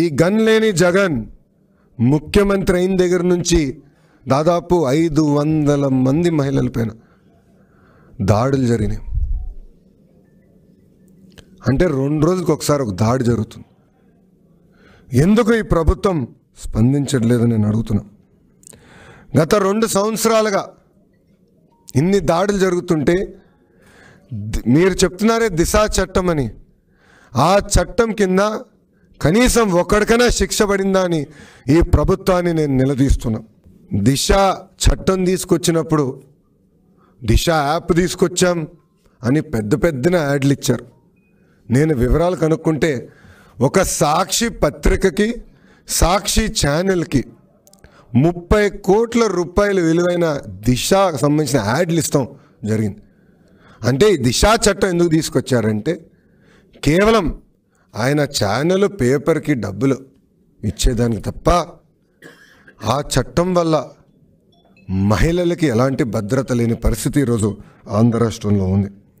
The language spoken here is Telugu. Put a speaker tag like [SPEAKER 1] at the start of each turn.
[SPEAKER 1] ఈ గన్ లేని జగన్ ముఖ్యమంత్రి అయిన దగ్గర నుంచి దాదాపు ఐదు వందల మంది మహిళలపైన దాడులు జరిగినాయి అంటే రెండు రోజులకు ఒకసారి ఒక దాడి జరుగుతుంది ఎందుకు ఈ ప్రభుత్వం స్పందించట్లేదు నేను అడుగుతున్నా గత రెండు సంవత్సరాలుగా ఇన్ని దాడులు జరుగుతుంటే మీరు చెప్తున్నారే దిశా చట్టం అని ఆ చట్టం కింద కనీసం ఒక్కడికైనా శిక్ష పడిందా అని ఈ ప్రభుత్వాన్ని నేను నిలదీస్తున్నా దిశ చట్టం తీసుకొచ్చినప్పుడు దిశ యాప్ తీసుకొచ్చాం అని పెద్ద పెద్దన యాడ్లు ఇచ్చారు నేను వివరాలు కనుక్కుంటే ఒక సాక్షి పత్రికకి సాక్షి ఛానల్కి ముప్పై కోట్ల రూపాయలు విలువైన దిశ సంబంధించిన యాడ్లు ఇస్తాం జరిగింది అంటే ఈ దిశ చట్టం ఎందుకు తీసుకొచ్చారంటే కేవలం ఆయన ఛానల్ పేపర్కి డబ్బులు ఇచ్చేదానికి తప్ప ఆ చట్టం వల్ల మహిళలకి ఎలాంటి భద్రత లేని పరిస్థితి ఈరోజు ఆంధ్ర రాష్ట్రంలో ఉంది